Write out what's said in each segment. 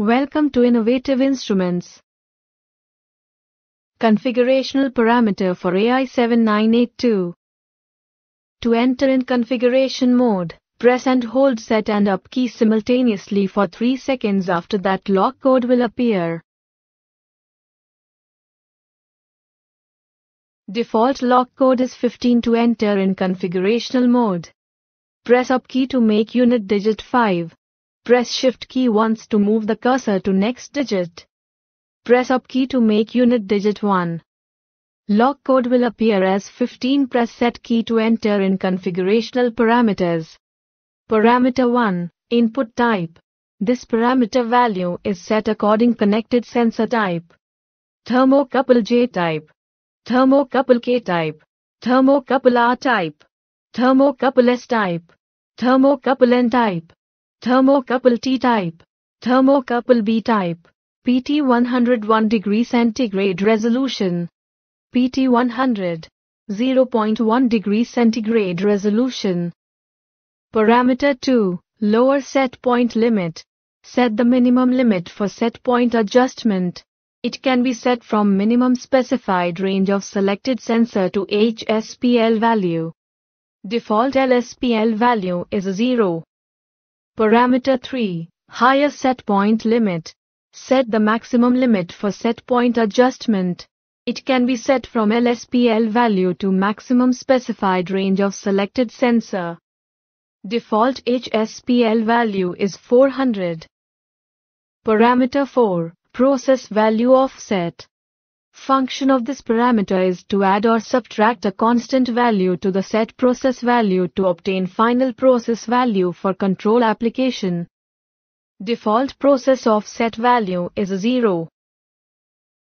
Welcome to Innovative Instruments. Configurational parameter for AI7982. To enter in configuration mode, press and hold set and up key simultaneously for 3 seconds after that lock code will appear. Default lock code is 15 to enter in configurational mode. Press up key to make unit digit 5. Press Shift key once to move the cursor to next digit. Press up key to make unit digit 1. Lock code will appear as 15 press set key to enter in configurational parameters. Parameter 1, input type. This parameter value is set according connected sensor type. Thermocouple J type. Thermocouple K type. Thermocouple R type. Thermocouple S type. Thermocouple N type. Thermocouple T-type. Thermocouple B-type. PT 101 degree centigrade resolution. PT 100. 0.1 degree centigrade resolution. Parameter 2. Lower set point limit. Set the minimum limit for set point adjustment. It can be set from minimum specified range of selected sensor to HSPL value. Default LSPL value is 0. Parameter 3. Higher set point limit. Set the maximum limit for set point adjustment. It can be set from LSPL value to maximum specified range of selected sensor. Default HSPL value is 400. Parameter 4. Process value offset. Function of this parameter is to add or subtract a constant value to the set process value to obtain final process value for control application. Default process offset value is 0.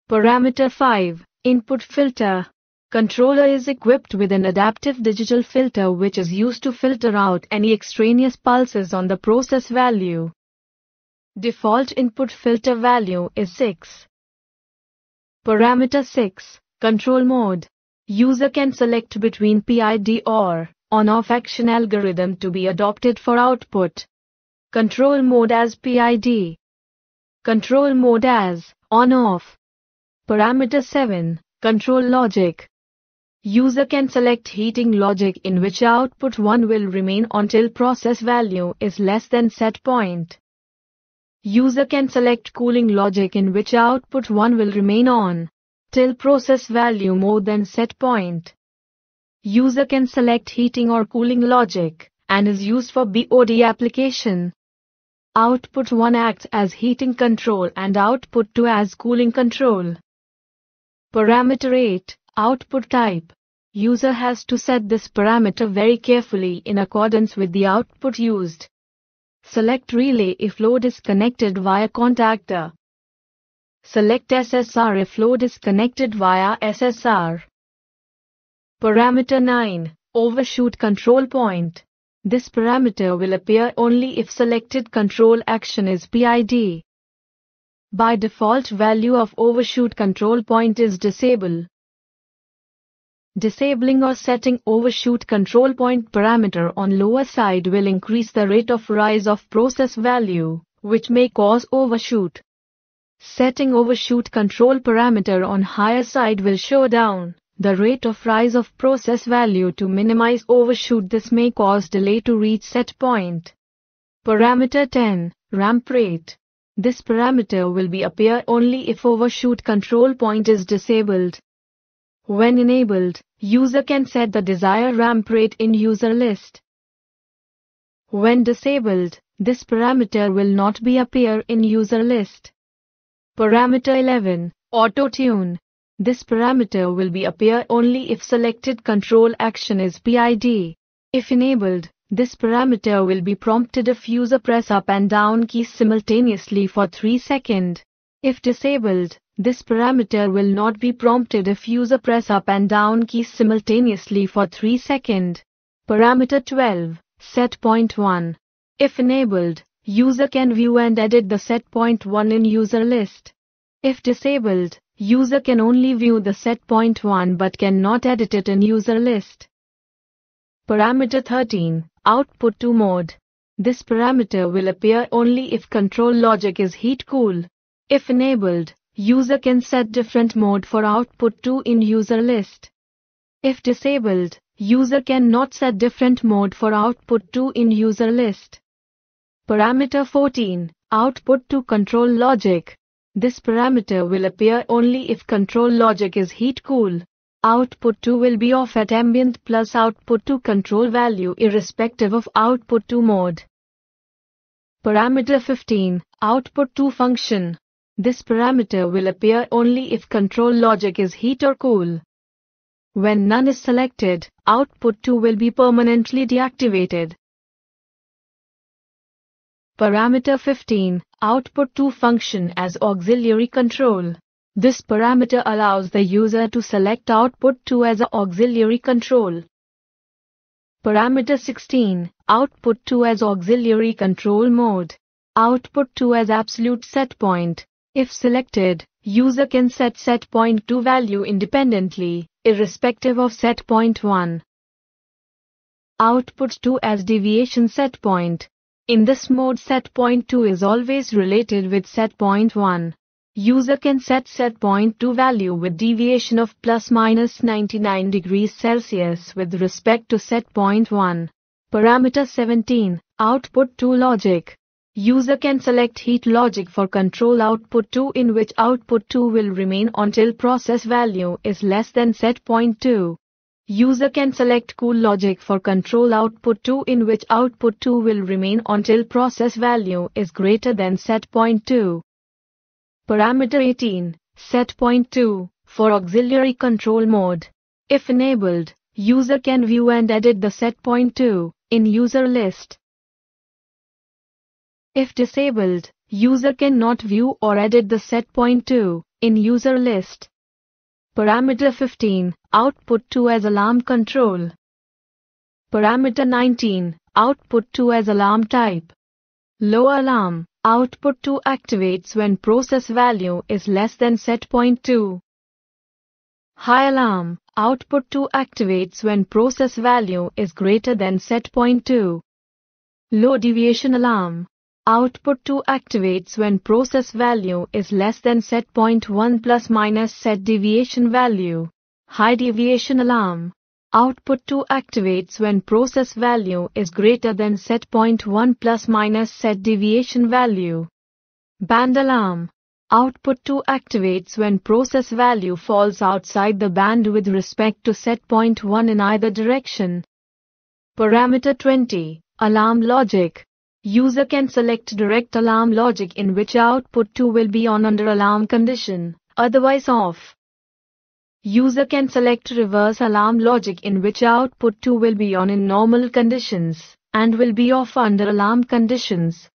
Parameter 5. Input filter. Controller is equipped with an adaptive digital filter which is used to filter out any extraneous pulses on the process value. Default input filter value is 6. Parameter 6. Control mode. User can select between PID or on-off action algorithm to be adopted for output. Control mode as PID. Control mode as on-off. Parameter 7. Control logic. User can select heating logic in which output 1 will remain until process value is less than set point user can select cooling logic in which output 1 will remain on till process value more than set point. User can select heating or cooling logic and is used for BOD application. Output 1 acts as heating control and output 2 as cooling control. Parameter 8 Output type User has to set this parameter very carefully in accordance with the output used. Select Relay if load is connected via contactor. Select SSR if load is connected via SSR. Parameter 9. Overshoot control point. This parameter will appear only if selected control action is PID. By default value of overshoot control point is disable. Disabling or setting overshoot control point parameter on lower side will increase the rate of rise of process value, which may cause overshoot. Setting overshoot control parameter on higher side will show down the rate of rise of process value to minimize overshoot. This may cause delay to reach set point. Parameter 10, ramp rate. This parameter will be appear only if overshoot control point is disabled. When enabled, user can set the desired ramp rate in user list. When disabled, this parameter will not be appear in user list. Parameter 11, Auto Tune. This parameter will be appear only if selected control action is PID. If enabled, this parameter will be prompted if user press up and down keys simultaneously for 3 second. If disabled, this parameter will not be prompted if user press up and down keys simultaneously for 3 seconds. Parameter 12, set point 1. If enabled, user can view and edit the set point 1 in user list. If disabled, user can only view the set point 1 but cannot edit it in user list. Parameter 13, output to mode. This parameter will appear only if control logic is heat cool. If enabled, user can set different mode for output to in user list. If disabled, user cannot set different mode for output to in user list. Parameter 14, output to control logic. This parameter will appear only if control logic is heat cool. Output 2 will be off at ambient plus output 2 control value irrespective of output 2 mode. Parameter 15, output 2 function. This parameter will appear only if control logic is heat or cool. When none is selected, output 2 will be permanently deactivated. Parameter 15, output 2 function as auxiliary control. This parameter allows the user to select output 2 as a auxiliary control. Parameter 16, output 2 as auxiliary control mode. Output 2 as absolute set point. If selected, user can set set point 2 value independently, irrespective of set point 1. Output 2 as deviation set point. In this mode set point 2 is always related with set point 1. User can set set point 2 value with deviation of plus minus 99 degrees Celsius with respect to set point 1. Parameter 17, output 2 logic. User can select heat logic for control output 2 in which output 2 will remain until process value is less than set point 2. User can select cool logic for control output 2 in which output 2 will remain until process value is greater than set point 2. Parameter 18, set point 2, for auxiliary control mode. If enabled, user can view and edit the set point 2 in user list. If disabled, user cannot view or edit the set point 2 in user list. Parameter 15, output 2 as alarm control. Parameter 19, output 2 as alarm type. Low alarm, output 2 activates when process value is less than set point 2. High alarm, output 2 activates when process value is greater than set point 2. Low deviation alarm, Output 2 activates when process value is less than set point 1 plus minus set deviation value. High deviation alarm. Output 2 activates when process value is greater than set point 1 plus minus set deviation value. Band alarm. Output 2 activates when process value falls outside the band with respect to set point 1 in either direction. Parameter 20. Alarm logic. User can select direct alarm logic in which output 2 will be on under alarm condition, otherwise off. User can select reverse alarm logic in which output 2 will be on in normal conditions, and will be off under alarm conditions.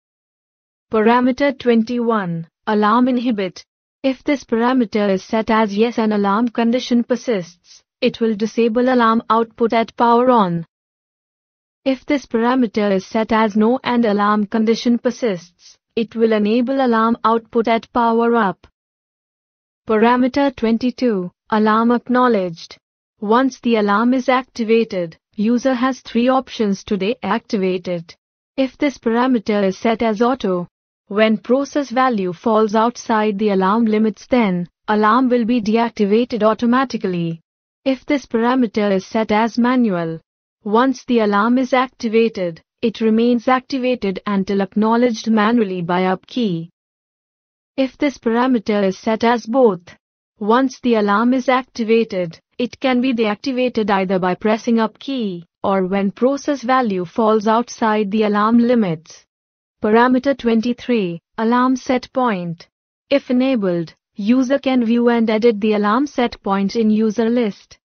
Parameter 21, Alarm Inhibit. If this parameter is set as yes and alarm condition persists, it will disable alarm output at power on. If this parameter is set as no and alarm condition persists, it will enable alarm output at power up. Parameter 22, alarm acknowledged. Once the alarm is activated, user has three options to deactivate it. If this parameter is set as auto, when process value falls outside the alarm limits then, alarm will be deactivated automatically. If this parameter is set as manual, once the alarm is activated, it remains activated until acknowledged manually by up key. If this parameter is set as both, once the alarm is activated, it can be deactivated either by pressing up key or when process value falls outside the alarm limits. Parameter 23, alarm set point. If enabled, user can view and edit the alarm set point in user list.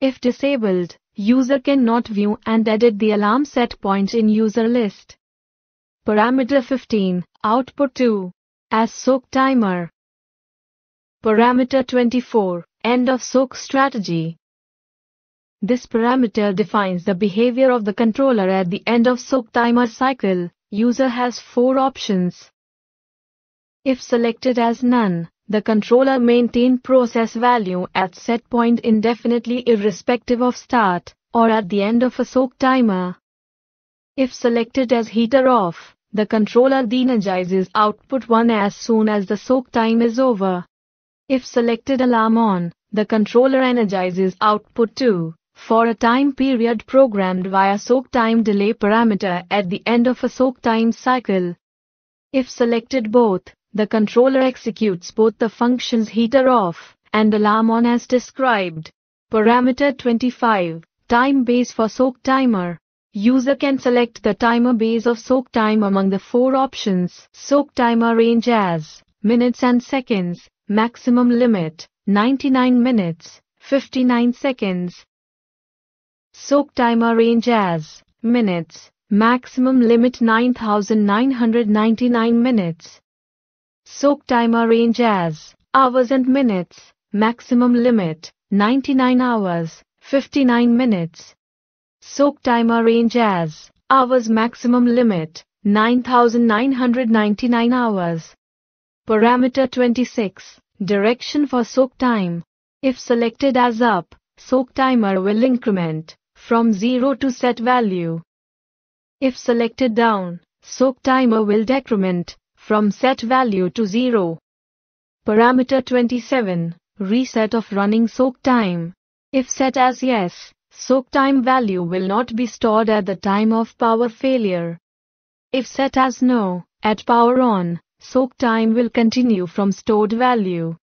If disabled, user cannot view and edit the alarm set point in user list. Parameter 15, output 2, as soak timer. Parameter 24, end of soak strategy. This parameter defines the behavior of the controller at the end of soak timer cycle. User has four options. If selected as none, the controller maintain process value at set point indefinitely irrespective of start or at the end of a soak timer. If selected as heater off, the controller deenergizes output 1 as soon as the soak time is over. If selected alarm on, the controller energizes output 2 for a time period programmed via soak time delay parameter at the end of a soak time cycle. If selected both, the controller executes both the functions heater off and alarm on as described. Parameter 25, time base for soak timer. User can select the timer base of soak time among the four options. Soak timer range as minutes and seconds, maximum limit 99 minutes, 59 seconds. Soak timer range as minutes, maximum limit 9999 minutes, Soak timer range as hours and minutes, maximum limit 99 hours, 59 minutes. Soak timer range as hours maximum limit 9999 hours. Parameter 26 Direction for soak time. If selected as up, soak timer will increment from 0 to set value. If selected down, soak timer will decrement from set value to 0. Parameter 27, reset of running soak time. If set as yes, soak time value will not be stored at the time of power failure. If set as no, at power on, soak time will continue from stored value.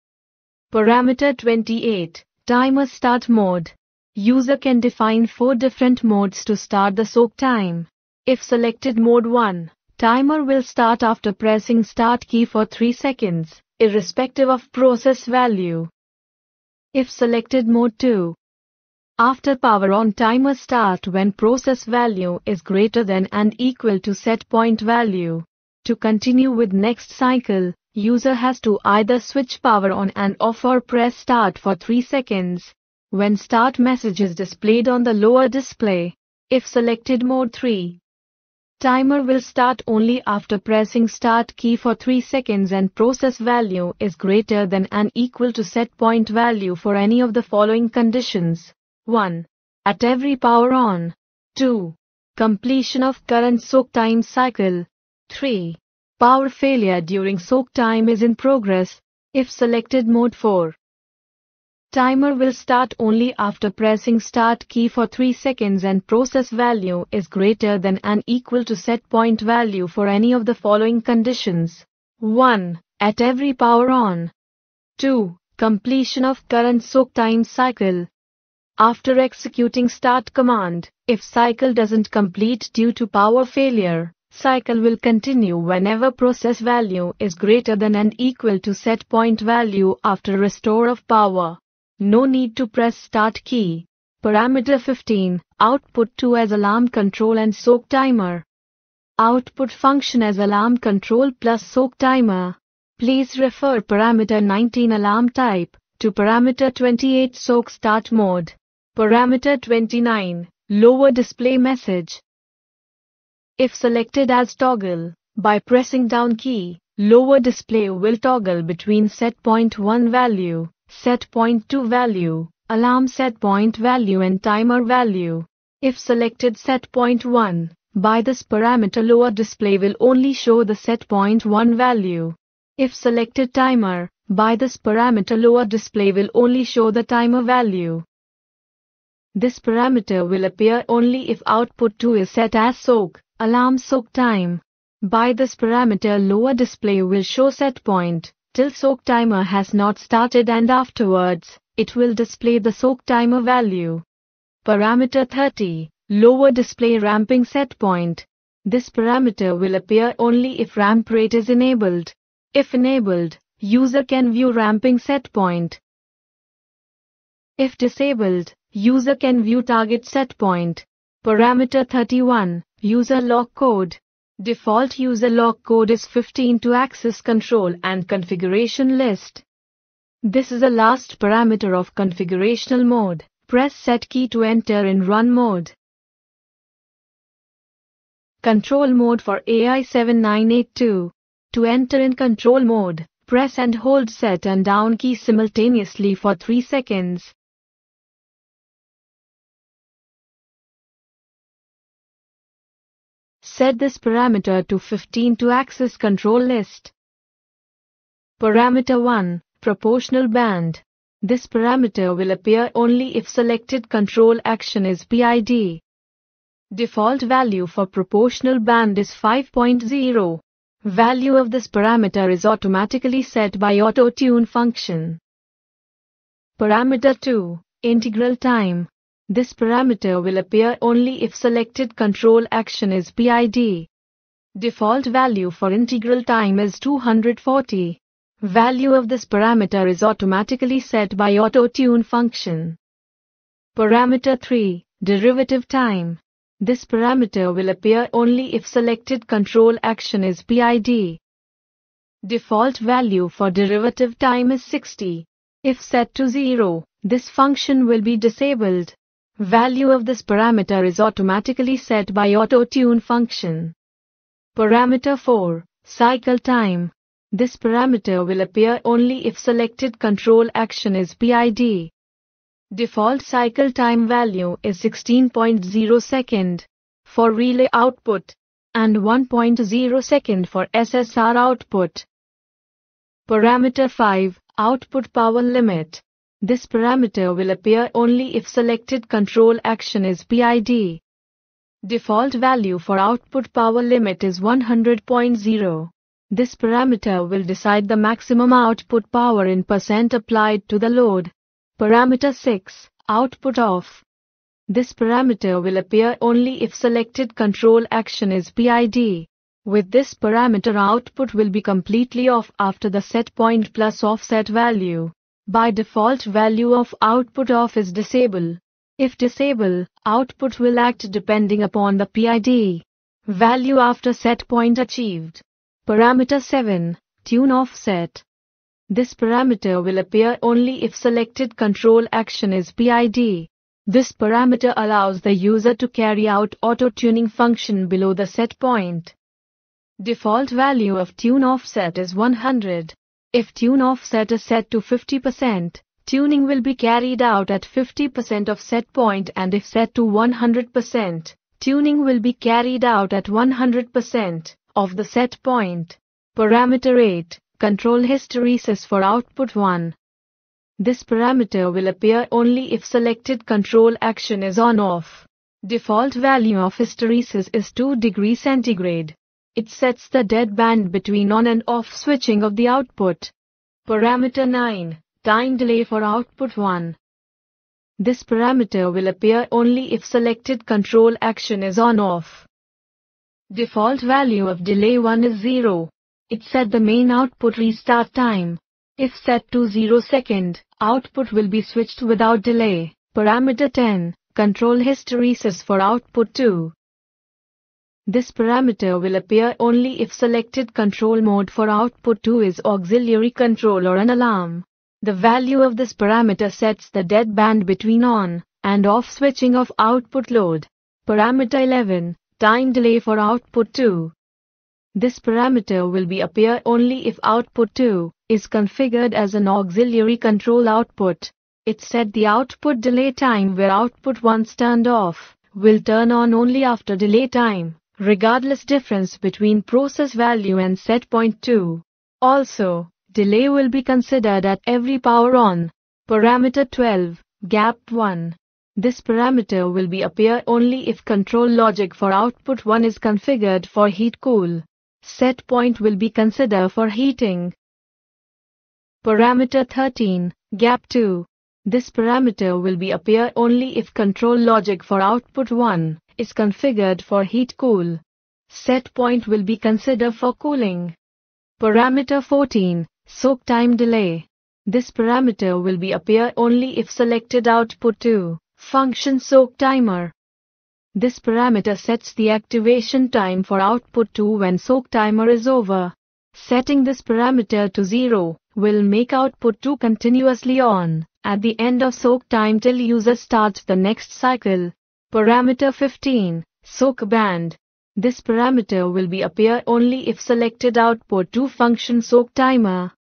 Parameter 28, timer start mode. User can define four different modes to start the soak time. If selected mode 1, Timer will start after pressing start key for 3 seconds, irrespective of process value. If selected mode 2. After power on timer start when process value is greater than and equal to set point value. To continue with next cycle, user has to either switch power on and off or press start for 3 seconds. When start message is displayed on the lower display, if selected mode 3, Timer will start only after pressing start key for 3 seconds and process value is greater than and equal to set point value for any of the following conditions. 1. At every power on. 2. Completion of current soak time cycle. 3. Power failure during soak time is in progress, if selected mode 4. Timer will start only after pressing start key for 3 seconds and process value is greater than and equal to set point value for any of the following conditions. 1. At every power on. 2. Completion of current soak time cycle. After executing start command, if cycle doesn't complete due to power failure, cycle will continue whenever process value is greater than and equal to set point value after restore of power no need to press start key. Parameter 15, output 2 as alarm control and soak timer. Output function as alarm control plus soak timer. Please refer parameter 19 alarm type to parameter 28 soak start mode. Parameter 29, lower display message. If selected as toggle, by pressing down key, lower display will toggle between set point 1 value set point to value, alarm set point value and timer value. If selected set point 1, by this parameter lower display will only show the set point 1 value. If selected timer, by this parameter lower display will only show the timer value. This parameter will appear only if output 2 is set as soak, alarm soak time. By this parameter lower display will show set point, till soak timer has not started and afterwards, it will display the soak timer value. Parameter 30, lower display ramping set point. This parameter will appear only if ramp rate is enabled. If enabled, user can view ramping set point. If disabled, user can view target set point. Parameter 31, user lock code. Default user lock code is 15 to access control and configuration list. This is the last parameter of configurational mode. Press set key to enter in run mode. Control mode for AI7982. To enter in control mode, press and hold set and down key simultaneously for 3 seconds. set this parameter to 15 to access control list. Parameter 1. Proportional band. This parameter will appear only if selected control action is PID. Default value for proportional band is 5.0. Value of this parameter is automatically set by auto-tune function. Parameter 2. Integral time. This parameter will appear only if selected control action is PID. Default value for integral time is 240. Value of this parameter is automatically set by auto-tune function. Parameter 3. Derivative time. This parameter will appear only if selected control action is PID. Default value for derivative time is 60. If set to 0, this function will be disabled. Value of this parameter is automatically set by auto-tune function. Parameter 4. Cycle time. This parameter will appear only if selected control action is PID. Default cycle time value is 16.0 second for relay output and 1.0 second for SSR output. Parameter 5 Output power limit. This parameter will appear only if selected control action is PID. Default value for output power limit is 100.0. This parameter will decide the maximum output power in percent applied to the load. Parameter 6, output off. This parameter will appear only if selected control action is PID. With this parameter output will be completely off after the set point plus offset value by default value of output of is disable. If disable, output will act depending upon the PID value after set point achieved. Parameter 7, tune offset. This parameter will appear only if selected control action is PID. This parameter allows the user to carry out auto-tuning function below the set point. Default value of tune offset is 100. If tune offset is set to 50%, tuning will be carried out at 50% of set point and if set to 100%, tuning will be carried out at 100% of the set point. Parameter 8, control hysteresis for output 1. This parameter will appear only if selected control action is on off. Default value of hysteresis is 2 degrees centigrade. It sets the deadband between on and off switching of the output. Parameter 9. Time delay for output 1. This parameter will appear only if selected control action is on off. Default value of delay 1 is 0. It set the main output restart time. If set to 0 second, output will be switched without delay. Parameter 10, control hysteresis for output 2. This parameter will appear only if selected control mode for output 2 is auxiliary control or an alarm. The value of this parameter sets the dead band between on and off switching of output load. Parameter 11, time delay for output 2. This parameter will be appear only if output 2 is configured as an auxiliary control output. It set the output delay time where output once turned off will turn on only after delay time regardless difference between process value and set point 2. Also, delay will be considered at every power on parameter 12, gap 1. This parameter will be appear only if control logic for output 1 is configured for heat cool. Set point will be considered for heating. Parameter 13, gap 2. This parameter will be appear only if control logic for output 1 is configured for heat cool. Set point will be considered for cooling. Parameter 14, soak time delay. This parameter will be appear only if selected output 2, function soak timer. This parameter sets the activation time for output 2 when soak timer is over. Setting this parameter to 0 will make output 2 continuously on at the end of soak time till user starts the next cycle. Parameter 15, soak band. This parameter will be appear only if selected output to function soak timer.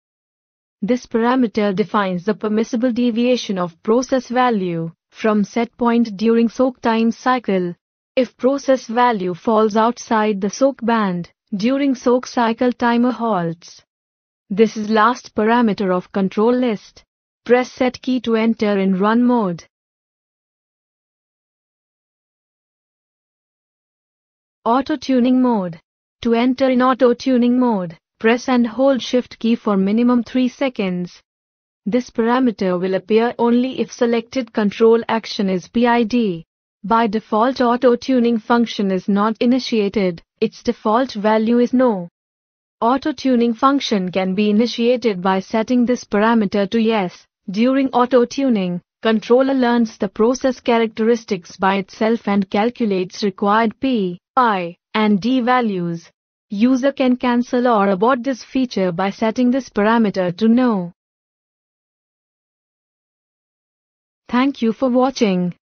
This parameter defines the permissible deviation of process value from set point during soak time cycle. If process value falls outside the soak band, during soak cycle timer halts. This is last parameter of control list. Press set key to enter in run mode. Auto tuning mode. To enter in auto tuning mode, press and hold shift key for minimum 3 seconds. This parameter will appear only if selected control action is PID. By default auto tuning function is not initiated, its default value is no. Auto tuning function can be initiated by setting this parameter to yes. During auto tuning, controller learns the process characteristics by itself and calculates required P pi, and d values. User can cancel or abort this feature by setting this parameter to no. Thank you for watching.